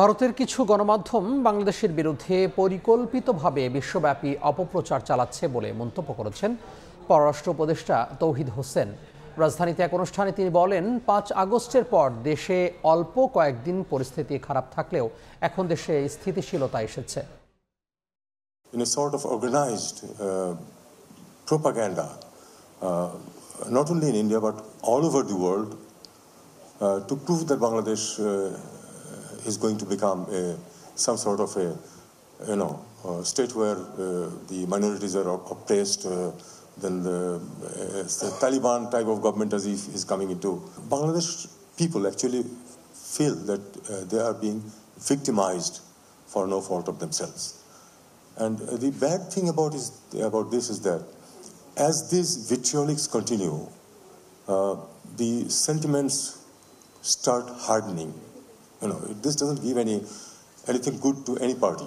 ভারতের কিছু গণমাধ্যম বাংলাদেশের বিরুদ্ধে পরিকল্পিতভাবে বিশ্বব্যাপী অপপ্রচার চালাচ্ছে বলে মন্তব্য করেছেন পররাষ্ট্র উপদেষ্টা তৌহিদ হোসেন রাজধানীতে এক অনুষ্ঠানে তিনি বলেন পাঁচ আগস্টের পর দেশে অল্প কয়েকদিন পরিস্থিতি খারাপ থাকলেও এখন দেশে স্থিতিশীলতা এসেছে uh, uh, not only in India but all over the world, uh, to prove that Bangladesh uh, is going to become a, some sort of a, you know, a state where uh, the minorities are oppressed, uh, then the, uh, the, Taliban type of government as if is coming into. Bangladesh people actually feel that uh, they are being victimized for no fault of themselves. And the bad thing about, is, about this is that as these vitriolics continue, uh, the sentiments start hardening you know, this doesn't give any anything good to any party.